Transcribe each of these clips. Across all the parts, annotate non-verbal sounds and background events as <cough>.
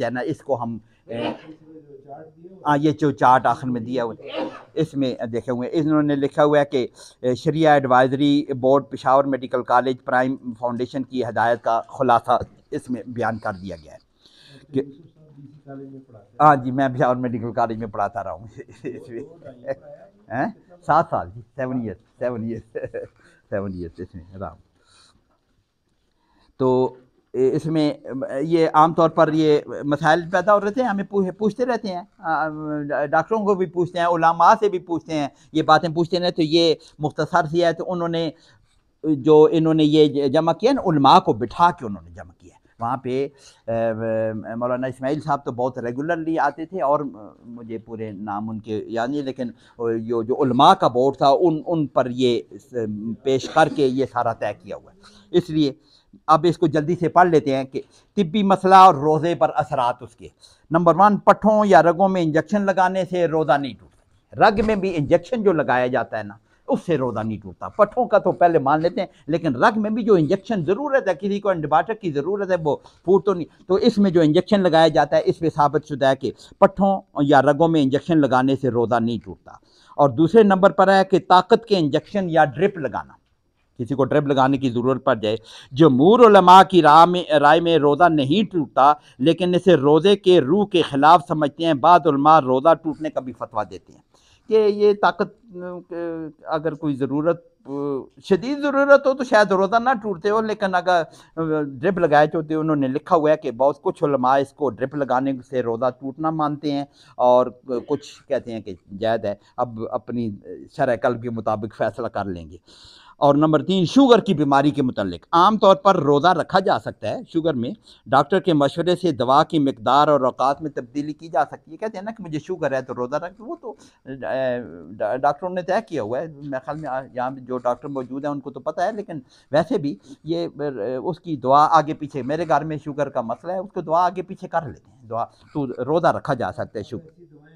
है ना इसको हम हाँ ये जो चार्ट आखिर में दिया हुआ इसमें देखे हुए इन्होंने लिखा हुआ है कि शरिया advisory board Peshawar medical college prime foundation की हदायत का खुलासा इसमें बयान कर दिया गया है कि तो हाँ जी मैं पिशावर मेडिकल कॉलेज में पढ़ाता रहा हूँ तो तो हैं सात साल जी seven year seven year seven year इसमें राम तो इसमें ये आमतौर पर ये मसाइल पैदा हो रहे थे हमें पूछते रहते हैं डॉक्टरों को भी पूछते हैं उलामा से भी पूछते हैं ये बातें पूछते हैं तो ये मुख्तसर सी है तो उन्होंने जो इन्होंने ये जमा किया ना उलमा को बिठा के उन्होंने जमा किया वहाँ पे मौलाना इसमाइल साहब तो बहुत रेगुलरली आते थे और मुझे पूरे नाम उनके याद नहीं लेकिन जो जो उलमा का बोर्ड था उन उन पर ये पेश करके ये सारा तय किया हुआ है इसलिए अब इसको जल्दी से पढ़ लेते हैं कि तिब्बी मसला और रोज़े पर असरात उसके नंबर वन पट्ठों या रगों में इंजेक्शन लगाने से रोज़ा नहीं टूटता रग में भी इंजेक्शन जो लगाया जाता है ना उससे रोज़ा नहीं टूटता पट्ठों का तो पहले मान लेते हैं लेकिन रग में भी जो इंजेक्शन ज़रूरत है किसी को एंटीबायोटिक की ज़रूरत है वो फूट तो नहीं तो इसमें जो इंजेक्शन लगाया जाता है इस पर साबित शुदा है कि पट्ठों या रगों में इंजेक्शन लगाने से रोज़ा नहीं टूटता और दूसरे नंबर पर है कि ताकत के इंजेक्शन या ड्रिप लगाना किसी को ड्रिप लगाने की ज़रूरत पड़ जाए जमूर उलमा की राह में राय में रोज़ा नहीं टूटता लेकिन इसे रोज़े के रूह के ख़िलाफ़ समझते हैं बाद उलमा रोज़ा टूटने का भी फतवा देते हैं कि ये ताकत अगर कोई ज़रूरत शदीद ज़रूरत हो तो शायद रोज़ा ना टूटते हो लेकिन अगर ड्रिप लगाए तो उन्होंने लिखा हुआ है कि बहुत कुछ उलमा इसको ड्रिप लगाने से रोज़ा टूटना मानते हैं और कुछ कहते हैं कि जायद है अब अपनी शरकल के मुताबिक फ़ैसला कर लेंगे और नंबर तीन शुगर की बीमारी के मतलब आमतौर पर रोज़ा रखा जा सकता है शुगर में डॉक्टर के मशवरे से दवा की मकदार और अवकात में तब्दीली की जा सकती है कहते हैं ना कि मुझे शुगर है तो रोज़ा रख वो तो डॉक्टरों ने तय किया हुआ है मेरे ख्याल में यहाँ जो डॉक्टर मौजूद हैं उनको तो पता है लेकिन वैसे भी ये उसकी दुआ आगे पीछे मेरे घर में शुगर का मसला है उसको दुआ आगे पीछे कर लेते हैं दुआ तो रोज़ा रखा जा सकता है शुगर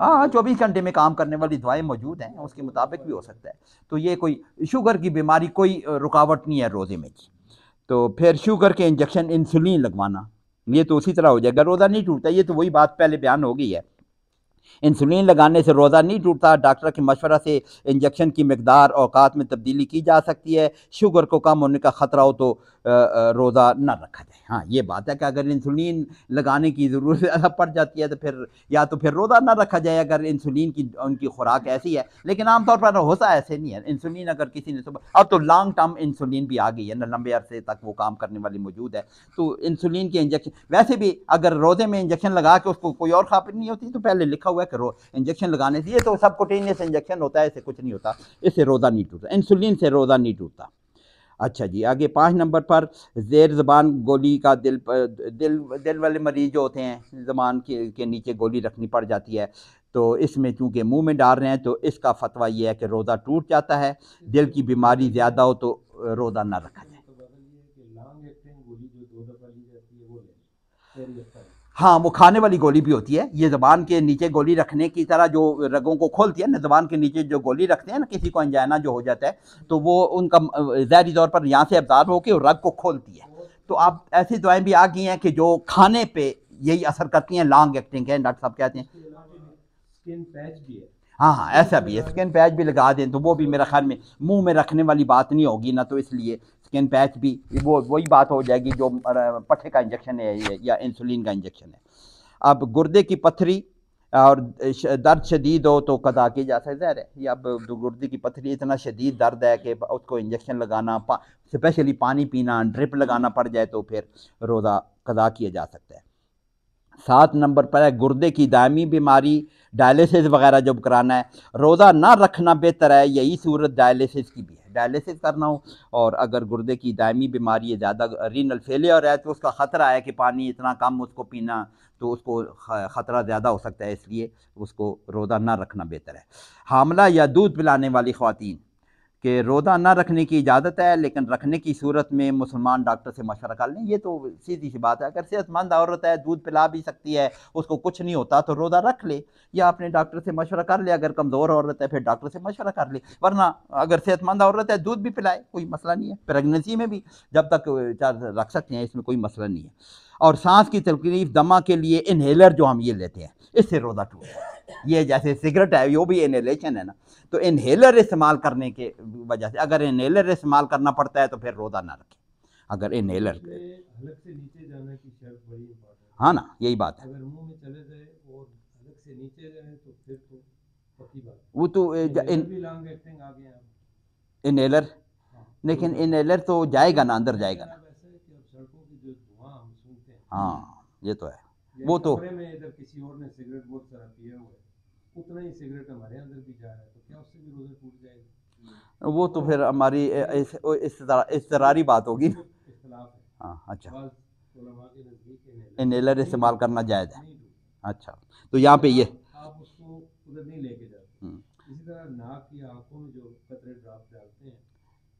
हाँ चौबीस घंटे में काम करने वाली दवाएं मौजूद हैं उसके मुताबिक भी हो सकता है तो ये कोई शुगर की बीमारी कोई रुकावट नहीं है रोज़े में जी तो फिर शुगर के इंजेक्शन इंसुलिन लगवाना ये तो उसी तरह हो जाएगा रोज़ा नहीं टूटता ये तो वही बात पहले बयान हो गई है इंसुलिन लगाने से रोज़ा नहीं टूटता डॉक्टर के मशवरा से इंजेक्शन की मकदार औकात में तब्दीली की जा सकती है शुगर को कम होने का ख़तरा हो तो रोज़ा ना रखा जाए हाँ ये बात है कि अगर इंसुलिन लगाने की ज़रूरत <laughs> पड़ जाती है तो फिर या तो फिर रोज़ा ना रखा जाए अगर इंसुलिन की उनकी खुराक ऐसी है लेकिन आमतौर पर होता ऐसे नहीं है इंसुलिन अगर किसी ने सुबह अब तो लॉन्ग टर्म इंसुलिन भी आ गई है ना लंबे अरसे तक वो काम करने वाली मौजूद है तो इंसुलिन के इंजेक्शन वैसे भी अगर रोज़े में इंजेक्शन लगा के उसको कोई और खापी नहीं होती तो पहले लिखा हुआ है कि इंजेक्शन लगाने से ये तो सबकोटेनियस इंजेक्शन होता है ऐसे कुछ नहीं होता इससे रोज़ा नहीं टूटता इंसुलिन से रोज़ा नहीं टूटता अच्छा जी आगे पाँच नंबर पर जेर ज़बान गोली का दिल दिल दिल वाले मरीज़ जो होते हैं ज़बान के, के नीचे गोली रखनी पड़ जाती है तो इसमें चूँकि मुंह में डाल रहे हैं तो इसका फतवा ये है कि रोज़ा टूट जाता है दिल की बीमारी ज़्यादा हो तो रोज़ा ना रखा जाए हाँ वो खाने वाली गोली भी होती है ये ज़बान के नीचे गोली रखने की तरह जो रगों को खोलती है ना ज़बान के नीचे जो गोली रखते हैं ना किसी को अंजाना जो हो जाता है तो वो उनका जहरी तौर पर यहाँ से अबदार होकर रग को खोलती है तो आप ऐसी दवाएं भी आ गई हैं कि जो खाने पे यही असर करती हैं लॉन्ग एक्टिंग है डॉक्टर साहब कहते हैं हाँ हाँ ऐसा भी है स्किन पैच भी लगा दें तो वो भी मेरा ख्याल में मुंह में रखने वाली बात नहीं होगी ना तो इसलिए स्किन पैच भी वो वही बात हो जाएगी जो पट्टे का इंजेक्शन है या इंसुलिन का इंजेक्शन है अब गुर्दे की पथरी और दर्द शदीद हो तो कदा की जा सकता है या अब गुर्दे की पथरी इतना शदीद दर्द है कि उसको इंजेक्शन लगाना पा, स्पेशली पानी पीना ड्रिप लगाना पड़ जाए तो फिर रोज़ा कदा किया जा सकता है सात नंबर पर है गुर्दे की दायमी बीमारी डायलिसिस वगैरह जब कराना है रोज़ा ना रखना बेहतर है यही सूरत डायलिसिस की भी है डायलिसिस करना हो और अगर गुर्दे की दायमी बीमारी है ज़्यादा रीनल फेलियर है तो उसका ख़तरा है कि पानी इतना कम उसको पीना तो उसको ख़तरा ज़्यादा हो सकता है इसलिए उसको रोज़ा ना रखना बेहतर है हामला या दूध पिलाने वाली ख़वान कि रोज़ा ना रखने की इजाज़त है लेकिन रखने की सूरत में मुसलमान डॉक्टर से मशवरा कर लें ये तो सीधी सी बात है अगर सेहतमंद औरत है दूध पिला भी सकती है उसको कुछ नहीं होता तो रोज़ा रख ले या अपने डॉक्टर से मशवरा कर ले अगर कमज़ोर औरत है फिर डॉक्टर से मशवरा कर ले वरना अगर सेहतमंद औरत है दूध भी पिलाए कोई मसला नहीं है प्रेगनेंसी में भी जब तक रख सकते हैं इसमें कोई मसला नहीं है और सांस की तकलीफ दमा के लिए इन्हेलर जो हम ये लेते हैं इससे रोज़ा टूट जाए ये जैसे सिगरेट है वो भी इनहेलेशन है ना तो इनहेलर इस्तेमाल करने के वजह से अगर इनहेलर इस्तेमाल करना पड़ता है तो फिर रोदा ना रखें अगर इनहेलर हाँ ना यही बात है तो तो वो तो इनहेलर हाँ। लेकिन इनहेलर तो जाएगा ना अंदर जाएगा ना हाँ ये तो है वो तो में इधर किसी और ने सिगरेट बहुत सारा पिया हुआ है उतना ही सिगरेट हमारे अंदर भी जा रहा है तो क्या उससे भी टूट वो तो फिर हमारी इसतरारी बात होगी हाँ अच्छा इनहेलर इस्तेमाल करना जायज़ है अच्छा तो यहाँ पे ये आप उसको उधर नहीं लेके जाते इसी तरह नाक आंखों में जो कतरे डालते हैं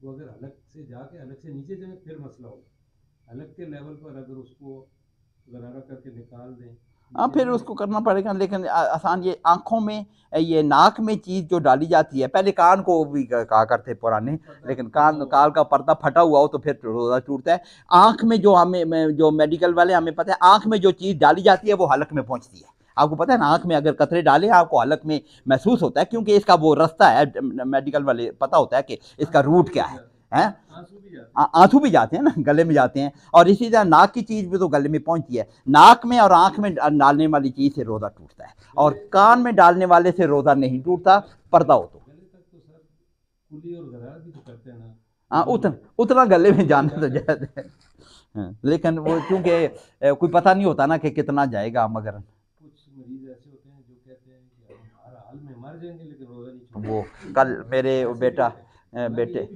वो अगर अलग से जाके अलग से नीचे जाए फिर मसला होगा अलग के लेवल पर अगर उसको हाँ फिर उसको करना पड़ेगा लेकिन आसान ये आँखों में ये नाक में चीज़ जो डाली जाती है पहले कान को भी कहा करते पुराने लेकिन कान काल का पर्दा फटा हुआ हो तो फिर रोज़ा टूटता है आँख में जो हमें जो मेडिकल वाले हमें पता है आँख में जो चीज़ डाली जाती है वो हलक में पहुँचती है आपको पता है ना आँख में अगर कतरे डाले आपको हलक में महसूस होता है क्योंकि इसका वो रास्ता है मेडिकल वाले पता होता है कि इसका हाँ, रूट क्या है हैं आंसू भी जाते हैं ना गले में जाते हैं और इसी तरह नाक की चीज़ भी तो गले में पहुंचती है नाक में और आंख में डालने वाली चीज़ से रोज़ा टूटता है और तो कान में डालने वाले से रोज़ा नहीं टूटता पर्दा हो तो, तो, तो हाँ उतना उतना गले में जाने तो जाते हैं हाँ, लेकिन वो क्योंकि कोई पता नहीं होता ना कि कितना जाएगा मगर वो कल मेरे बेटा बेटे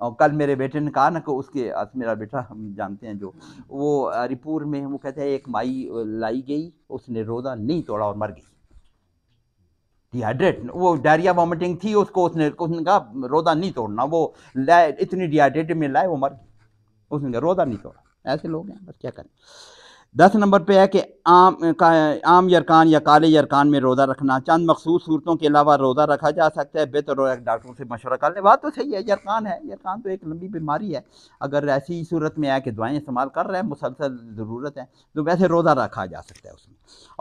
और कल मेरे बेटे ने कहा ना कि उसके मेरा बेटा हम जानते हैं जो वो हरिपुर में वो कहते हैं एक माई लाई गई उसने रोज़ा नहीं तोड़ा और मर गई डिहाइड्रेट वो डायरिया वॉमिटिंग थी उसको उसने उसने कहा रोज़ा नहीं तोड़ना वो लाए इतनी डिहाइड्रेट में लाए वो मर गई उसने कहा रोज़ा नहीं तोड़ा ऐसे लोग हैं बस क्या करें दस नंबर पे है कि आम का आम यरकान या काले यरकान में रोज़ा रखना चंद मखसूस सूरतों के अलावा रोज़ा रखा जा सकता है बेहतर डॉक्टरों से मशवरा कर ले बात तो सही है यरकान है यरकान तो एक लंबी बीमारी है अगर ऐसी सूरत में आया कि दवाएँ इस्तेमाल कर रहे हैं मुसलसल ज़रूरत है तो वैसे रोज़ा रखा जा सकता है उसमें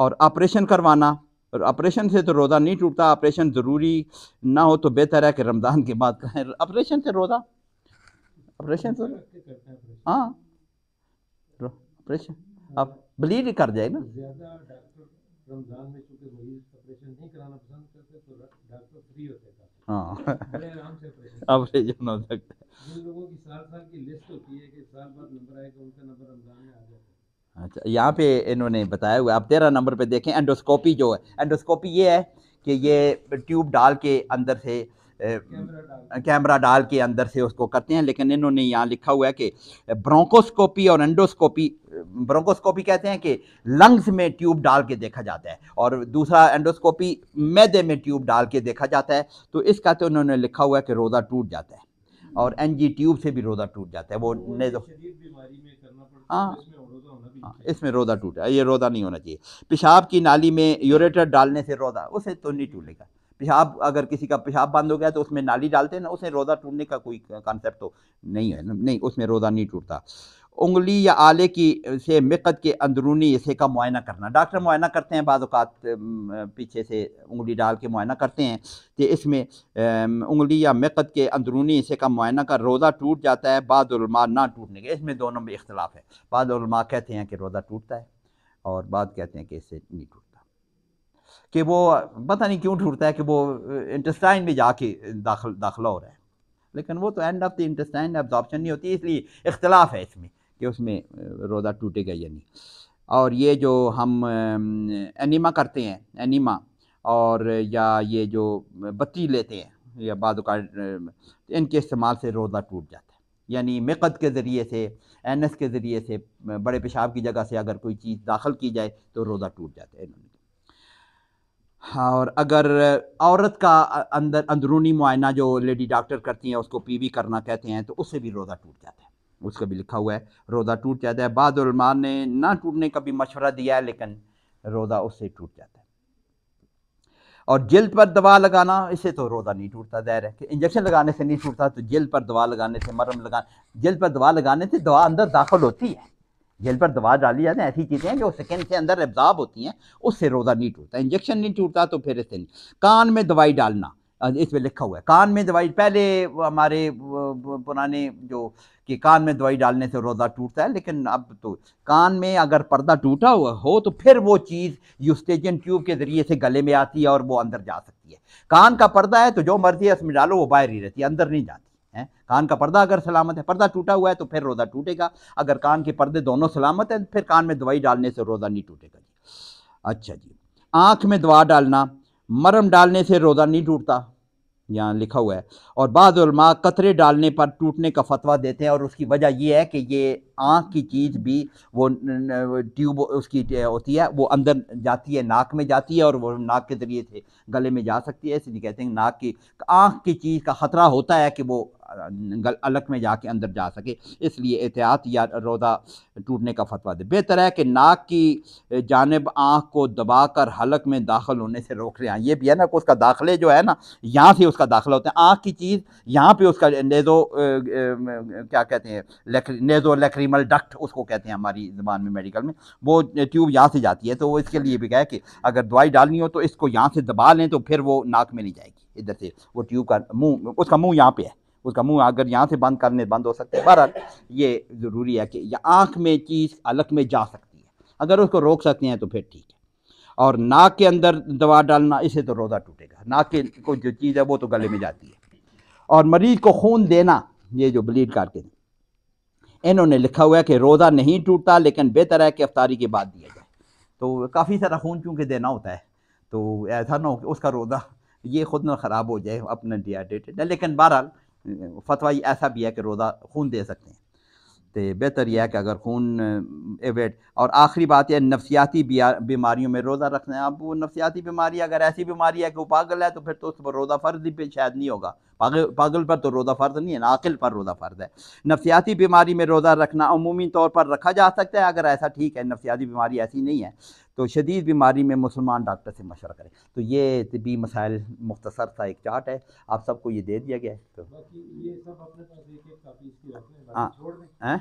और ऑपरेशन करवाना ऑपरेशन से तो रोज़ा नहीं टूटता ऑपरेशन ज़रूरी ना हो तो बेहतर है कि रमज़ान के बाद करें ऑपरेशन से रोज़ा ऑपरेशन से हाँ ऑपरेशन अब हम्म। ब्लीड कर जाए ना रमजान में चूंकि ऑपरेशन नहीं कराना तो हाँ ऑपरेशन हो सकता है अच्छा यहाँ पे इन्होंने बताया हुआ आप तेरह नंबर पे देखें एंडोस्कोपी जो है एंडोस्कोपी ये है कि ये ट्यूब डाल के अंदर से कैमरा डाल के अंदर से उसको करते हैं लेकिन इन्होंने यहाँ लिखा हुआ है कि ब्रोंकोस्कोपी और एंडोस्कोपी ब्रोंकोस्कोपी कहते हैं कि लंग्स में ट्यूब डाल के देखा जाता है और दूसरा एंडोस्कोपी मैदे में ट्यूब डाल के देखा जाता है तो इसका तो उन्होंने लिखा हुआ है कि रोज़ा टूट जाता है और हम्म। एन ट्यूब से भी रोज़ा टूट जाता है वो तो नेजो हाँ तो इसमें रोज़ा हाँ, टूटा ये रोज़ा नहीं होना चाहिए पेशाब की नाली में यूरेटर डालने से रोज़ा उसे तो नहीं टूटेगा पेशाब अगर किसी का पेशाब बंद हो गया तो उसमें नाली डालते हैं ना उसमें रोज़ा टूटने का कोई कॉन्सेप्ट तो नहीं है नहीं उसमें रोज़ा नहीं टूटता उंगली या आले की से मिकत के अंदरूनी हिस्से का मुआयना करना डॉक्टर मुआयना करते हैं बाज़ात पीछे से उंगली डाल के मुआयना करते हैं कि तो इसमें उंगली या मिकत के अंदरूनी हिस्से का मुआयना कर रोज़ा टूट जाता है बाज़ा ना टूटने के इसमें दोनों में इख्तलाफ है बाद कहते हैं कि रोज़ा टूटता है और बाद कहते हैं कि इससे नहीं टूटता कि वो पता नहीं क्यों ढूंढता है कि वो इंटेस्टाइन में जाके दाखिल दाखिला हो रहा है लेकिन वो तो end of the intestine absorption नहीं होती इसलिए इख्तलाफ है इसमें कि उसमें रोज़ा टूटेगा या नहीं और ये जो हम एनीमा करते हैं एनीमा और या ये जो बत्ती लेते हैं या बाद इनके इस्तेमाल से रोज़ा टूट जाता है यानी मेकद के ज़रिए से एनएस के ज़रिए से बड़े पेशाब की जगह से अगर कोई चीज़ दाखिल की जाए तो रोज़ा टूट जाता है हाँ, और अगर औरत का अंदर अंदरूनी मुआयना जो लेडी डॉक्टर करती हैं उसको पीवी करना कहते हैं तो उससे भी रोज़ा टूट जाता है उसका भी लिखा हुआ है रोज़ा टूट जाता है बाद ने ना टूटने का भी मशवरा दिया है लेकिन रोज़ा उससे टूट जाता है और जल्द पर दवा लगाना इससे तो रोज़ा नहीं टूटता जहर है कि इंजेक्शन लगाने से नहीं टूटता तो जल्द पर दवा लगाने से मरम लगा जल्द पर दवा लगाने से दवा अंदर दाखिल होती है जेल पर दवा डाली जाती है ऐसी चीज़ें हैं जो सेकेंड से अंदर एब्जॉर्ब होती हैं उससे रोज़ा नहीं टूटता इंजेक्शन नहीं टूटता तो फिर इससे नहीं कान में दवाई डालना इस पर लिखा हुआ है कान में दवाई पहले हमारे पुराने जो कि कान में दवाई डालने से रोज़ा टूटता है लेकिन अब तो कान में अगर पर्दा टूटा हुआ हो तो फिर वो चीज़ यूस्टेजन ट्यूब के ज़रिए से गले में आती है और वो अंदर जा सकती है कान का पर्दा है तो जो मर्जी है उसमें डालो वो बाहर ही रहती है अंदर नहीं जाती है कान का पर्दा अगर सलामत है पर्दा टूटा हुआ है तो फिर रोज़ा टूटेगा अगर कान के पर्दे दोनों सलामत हैं फिर कान में दवाई डालने से रोज़ा नहीं टूटेगा जी अच्छा जी आँख में दवा डालना मरम डालने से रोज़ा नहीं टूटता यहाँ लिखा हुआ है और बाद कतरे डालने पर टूटने का फतवा देते हैं और उसकी वजह यह है कि ये आँख की चीज़ भी वो ट्यूब उसकी होती है वो अंदर जाती है नाक में जाती है और वो नाक के ज़रिए से गले में जा सकती है इसलिए कहते हैं नाक की आँख की चीज़ का ख़तरा होता है कि वो गल अलग में जाके अंदर जा सके इसलिए एहतियात या रोदा टूटने का फतवा दे बेहतर है कि नाक की जानब आँख को दबा कर हलक में दाखिल होने से रोक रहे हैं ये भी है ना कि उसका दाखिले जो है ना यहाँ से उसका दाखिला होता है आँख की चीज़ यहाँ पर उसका नेज़ो क्या कहते हैं नेज़ो लकड़ी लैक्रीमल डक्ट उसको कहते हैं हमारी ज़बान में मेडिकल में वो ट्यूब यहाँ से जाती है तो वो इसके लिए भी कहे कि अगर दवाई डालनी हो तो इसको यहाँ से दबा लें तो फिर वो नाक में नहीं जाएगी इधर से वो ट्यूब का मुँह उसका मुँह यहाँ पर है उसका मुंह अगर यहाँ से बंद करने बंद हो सकते हैं बहरहाल ये ज़रूरी है कि आँख में चीज़ अलग में जा सकती है अगर उसको रोक सकते हैं तो फिर ठीक है और नाक के अंदर दवा डालना इसे तो रोज़ा टूटेगा नाक के को जो चीज़ है वो तो गले में जाती है और मरीज़ को खून देना ये जो ब्लीड करके इन्होंने लिखा हुआ है कि रोज़ा नहीं टूटता लेकिन बेहतर है कि अफ्तारी के बाद दिया जाए तो काफ़ी सारा खून चूँकि देना होता है तो ऐसा ना हो कि उसका रोज़ा ये खुद ना ख़राब हो जाए अपना डिहाइड्रेटेड लेकिन बहरहाल फतवा ऐसा भी है कि रोज़ा खून दे सकते हैं तो बेहतर यह है कि अगर खून एवेट और आखिरी बात यह नफसियाती बीमारियों में रोज़ा रखना है अब वो नफसियाती बीमारी अगर ऐसी बीमारी है कि वो पागल है तो फिर तो उस पर रोज़ा फ़र्ज भी शायद नहीं होगा पागल पागल पर तो रोज़ा फ़र्ज नहीं है ना आकिल पर रोज़ा फ़र्ज है नफसियाती बीमारी में रोज़ा रखना अमूमी तौर पर रखा जा सकता है अगर ऐसा ठीक है नफसियाती बीमारी ऐसी नहीं है तो शदीद बीमारी में मुसलमान डॉक्टर से मशवरा करें तो ये तबी मसाइल मुख्तसर सा एक चार्ट है आप सबको ये दे दिया गया है तो हाँ